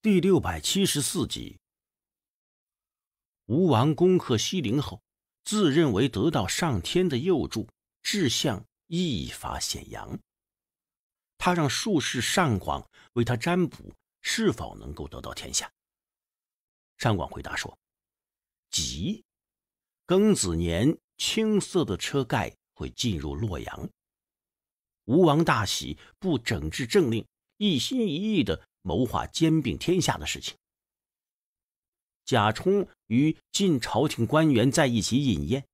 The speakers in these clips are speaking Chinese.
第六百七十四集，吴王攻克西陵后，自认为得到上天的佑助，志向一发显扬。他让术士上广为他占卜是否能够得到天下。上广回答说：“吉，庚子年青色的车盖会进入洛阳。”吴王大喜，不整治政令，一心一意的。谋划兼并天下的事情。贾充与晋朝廷官员在一起饮宴，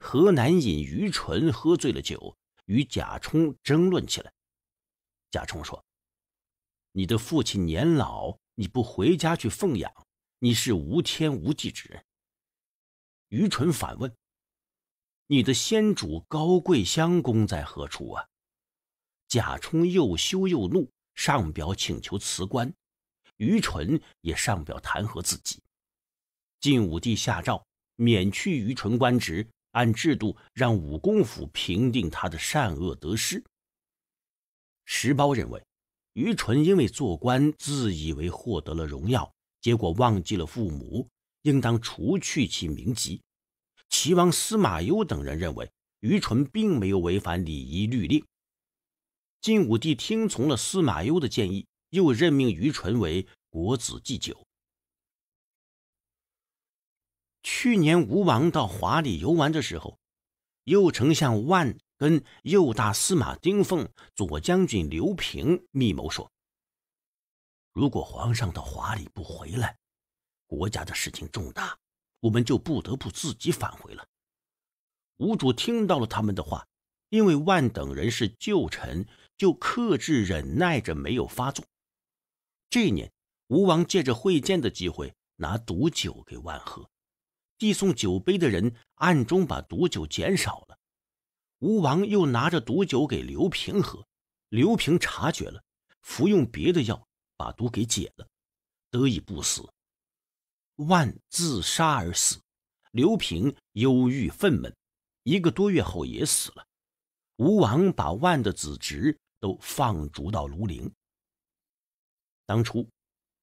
河南尹于纯喝醉了酒，与贾充争论起来。贾充说：“你的父亲年老，你不回家去奉养，你是无天无地之人。”于纯反问：“你的先主高贵襄公在何处啊？”贾充又羞又怒。上表请求辞官，于纯也上表弹劾自己。晋武帝下诏免去于纯官职，按制度让武公府评定他的善恶得失。石苞认为，于纯因为做官自以为获得了荣耀，结果忘记了父母，应当除去其名籍。齐王司马攸等人认为，于纯并没有违反礼仪律令。晋武帝听从了司马攸的建议，又任命于纯为国子祭酒。去年吴王到华里游玩的时候，右丞相万跟右大司马丁奉、左将军刘平密谋说：“如果皇上到华里不回来，国家的事情重大，我们就不得不自己返回了。”吴主听到了他们的话，因为万等人是旧臣。就克制忍耐着没有发作。这一年，吴王借着会见的机会，拿毒酒给万喝。递送酒杯的人暗中把毒酒减少了。吴王又拿着毒酒给刘平喝，刘平察觉了，服用别的药把毒给解了，得以不死。万自杀而死，刘平忧郁愤懑，一个多月后也死了。吴王把万的子侄。都放逐到庐陵。当初，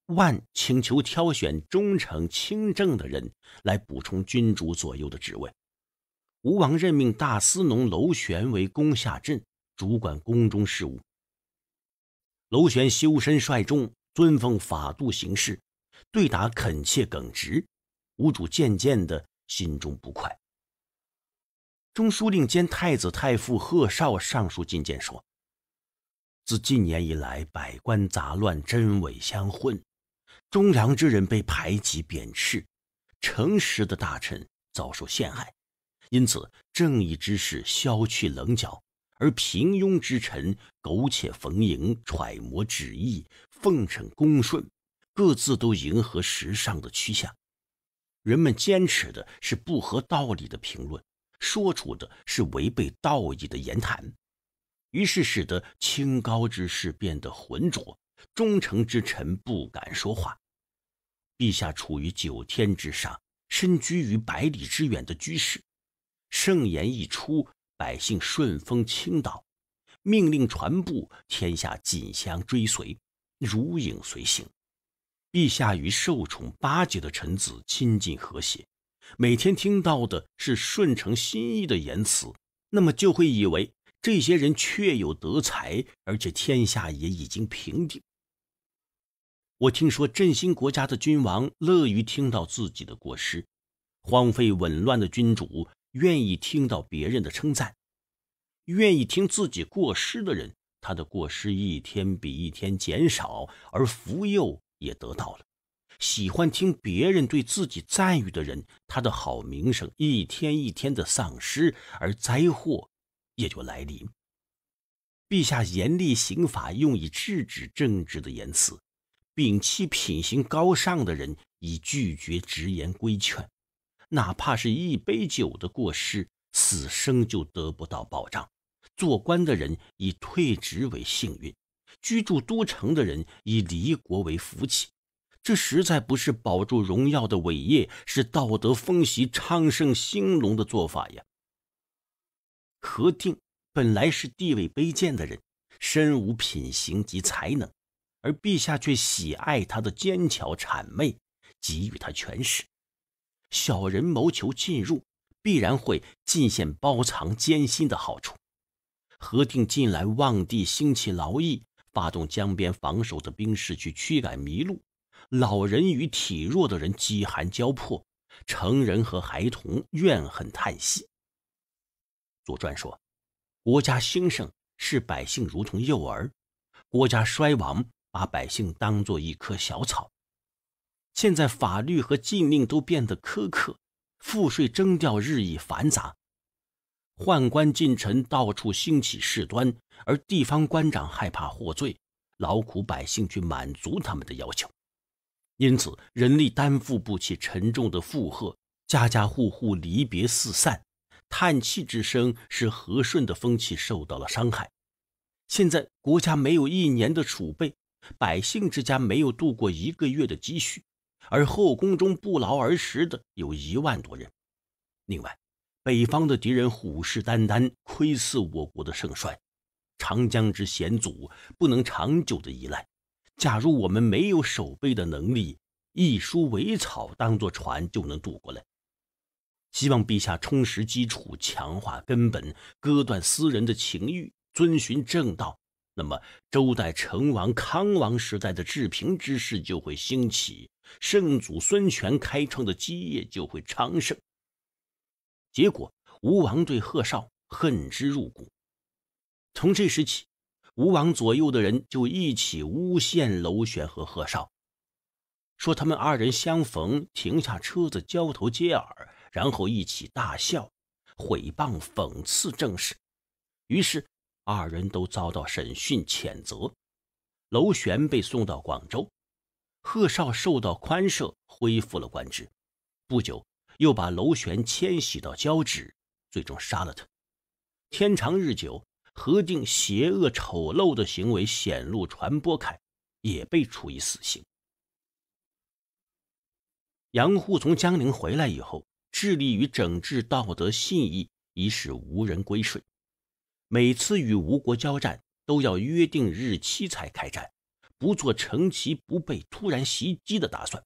万请求挑选忠诚清正的人来补充君主左右的职位。吴王任命大司农楼玄为宫下镇，主管宫中事务。楼玄修身率众，遵奉法度行事，对答恳切耿直。吴主渐渐的心中不快。中书令兼太子太傅贺绍上书进谏说。自近年以来，百官杂乱，真伪相混，忠良之人被排挤贬斥，诚实的大臣遭受陷害，因此正义之士削去棱角，而平庸之臣苟且逢迎，揣摩旨意，奉承恭顺，各自都迎合时尚的趋向。人们坚持的是不合道理的评论，说出的是违背道义的言谈。于是，使得清高之士变得浑浊，忠诚之臣不敢说话。陛下处于九天之上，身居于百里之远的居室，圣言一出，百姓顺风倾倒；命令传布，天下紧相追随，如影随形。陛下与受宠巴结的臣子亲近和谐，每天听到的是顺承心意的言辞，那么就会以为。这些人确有德才，而且天下也已经平定。我听说振兴国家的君王乐于听到自己的过失，荒废紊乱的君主愿意听到别人的称赞，愿意听自己过失的人，他的过失一天比一天减少，而福佑也得到了；喜欢听别人对自己赞誉的人，他的好名声一天一天的丧失，而灾祸。也就来临。陛下严厉刑法，用以制止正直的言辞；摒弃品行高尚的人，以拒绝直言规劝。哪怕是一杯酒的过失，此生就得不到保障。做官的人以退职为幸运，居住都城的人以离国为福气。这实在不是保住荣耀的伟业，是道德风习昌盛兴隆的做法呀。何定本来是地位卑贱的人，身无品行及才能，而陛下却喜爱他的奸巧谄媚，给予他权势。小人谋求进入，必然会进献包藏艰辛的好处。何定近来望帝兴起劳役，发动江边防守的兵士去驱赶麋鹿，老人与体弱的人饥寒交迫，成人和孩童怨恨叹息。左传说，国家兴盛视百姓如同幼儿，国家衰亡把百姓当作一棵小草。现在法律和禁令都变得苛刻，赋税征调日益繁杂，宦官近臣到处兴起事端，而地方官长害怕获罪，劳苦百姓去满足他们的要求，因此人力担负不起沉重的负荷，家家户户离别四散。叹气之声使和顺的风气受到了伤害。现在国家没有一年的储备，百姓之家没有度过一个月的积蓄，而后宫中不劳而食的有一万多人。另外，北方的敌人虎视眈眈，窥伺我国的盛衰。长江之险阻不能长久的依赖。假如我们没有守备的能力，一束苇草当做船就能渡过来。希望陛下充实基础，强化根本，割断私人的情欲，遵循正道。那么，周代成王、康王时代的治平之势就会兴起，圣祖孙权开创的基业就会昌盛。结果，吴王对贺绍恨之入骨。从这时起，吴王左右的人就一起诬陷娄玄和贺绍，说他们二人相逢，停下车子，交头接耳。然后一起大笑，毁谤、讽刺政事，于是二人都遭到审讯、谴责。楼玄被送到广州，贺绍受到宽赦，恢复了官职。不久，又把楼玄迁徙到交趾，最终杀了他。天长日久，何定邪恶丑陋的行为显露、传播开，也被处以死刑。杨护从江陵回来以后。致力于整治道德信义，以使无人归顺。每次与吴国交战，都要约定日期才开战，不做乘其不备突然袭击的打算。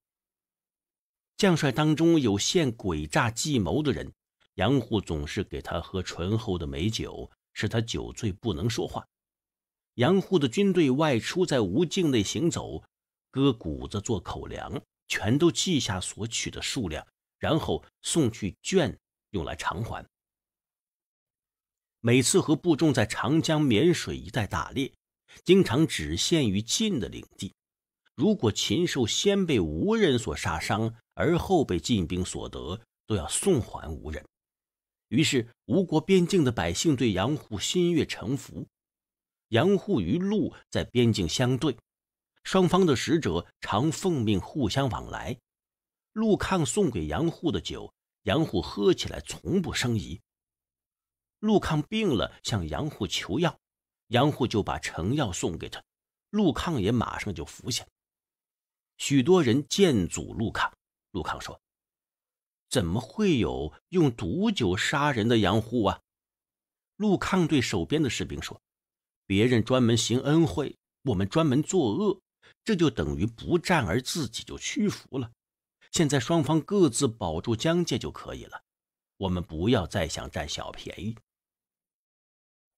将帅当中有献诡诈计谋的人，杨虎总是给他喝醇厚的美酒，使他酒醉不能说话。杨虎的军队外出在吴境内行走，割谷子做口粮，全都记下所取的数量。然后送去绢用来偿还。每次和部众在长江、沔水一带打猎，经常只限于晋的领地。如果禽兽先被吴人所杀伤，而后被晋兵所得，都要送还吴人。于是吴国边境的百姓对杨户心悦诚服。杨户与陆在边境相对，双方的使者常奉命互相往来。陆抗送给杨户的酒，杨户喝起来从不生疑。陆抗病了，向杨户求药，杨户就把成药送给他，陆抗也马上就服下。许多人见阻陆抗，陆抗说：“怎么会有用毒酒杀人的杨户啊？”陆抗对手边的士兵说：“别人专门行恩惠，我们专门作恶，这就等于不战而自己就屈服了。”现在双方各自保住疆界就可以了，我们不要再想占小便宜。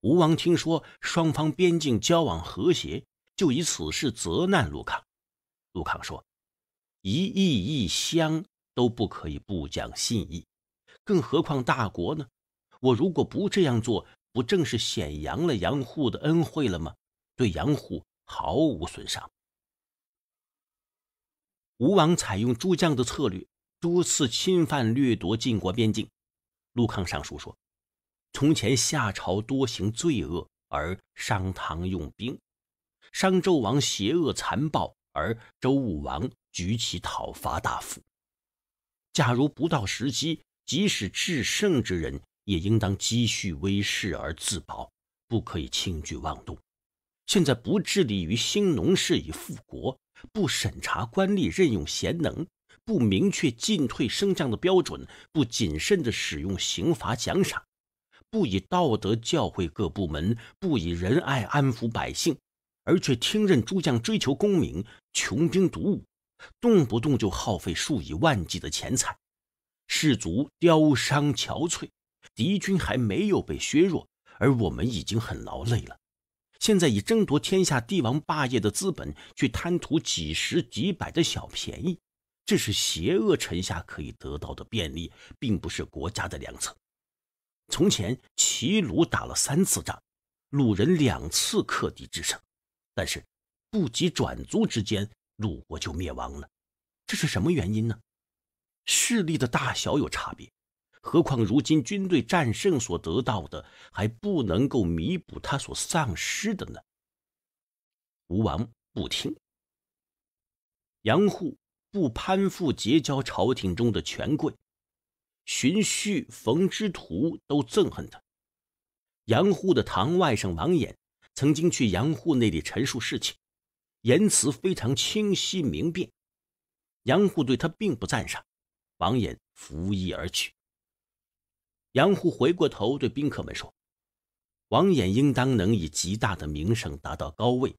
吴王听说双方边境交往和谐，就以此事责难陆抗。陆抗说：“一意一乡都不可以不讲信义，更何况大国呢？我如果不这样做，不正是显扬了杨户的恩惠了吗？对杨户毫无损伤。”吴王采用诸将的策略，多次侵犯掠夺晋国边境。陆康上书说：“从前夏朝多行罪恶，而商汤用兵；商纣王邪恶残暴，而周武王举起讨伐大斧。假如不到时机，即使制胜之人，也应当积蓄威势而自保，不可以轻举妄动。”现在不致力于兴农事以富国，不审查官吏任用贤能，不明确进退升降的标准，不谨慎地使用刑罚奖赏，不以道德教诲各部门，不以仁爱安抚百姓，而却听任诸将追求功名，穷兵黩武，动不动就耗费数以万计的钱财，士卒凋伤憔悴，敌军还没有被削弱，而我们已经很劳累了。现在以争夺天下帝王霸业的资本，去贪图几十几百的小便宜，这是邪恶臣下可以得到的便利，并不是国家的良策。从前齐鲁打了三次仗，鲁人两次克敌制胜，但是不及转卒之间，鲁国就灭亡了。这是什么原因呢？势力的大小有差别。何况如今军队战胜所得到的，还不能够弥补他所丧失的呢。吴王不听，杨护不攀附结交朝廷中的权贵，荀婿逢之、徒都憎恨他。杨护的堂外甥王衍曾经去杨护那里陈述事情，言辞非常清晰明辨，杨护对他并不赞赏。王衍拂衣而去。杨虎回过头对宾客们说：“王衍应当能以极大的名声达到高位，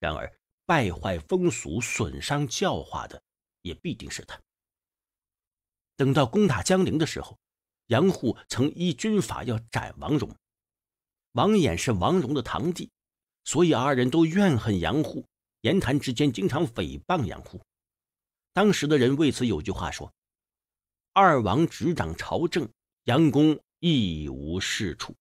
然而败坏风俗、损伤教化的，也必定是他。等到攻打江陵的时候，杨虎曾依军法要斩王荣，王衍是王荣的堂弟，所以二人都怨恨杨虎，言谈之间经常诽谤杨虎。当时的人为此有句话说：‘二王执掌朝政。’”杨公一无是处。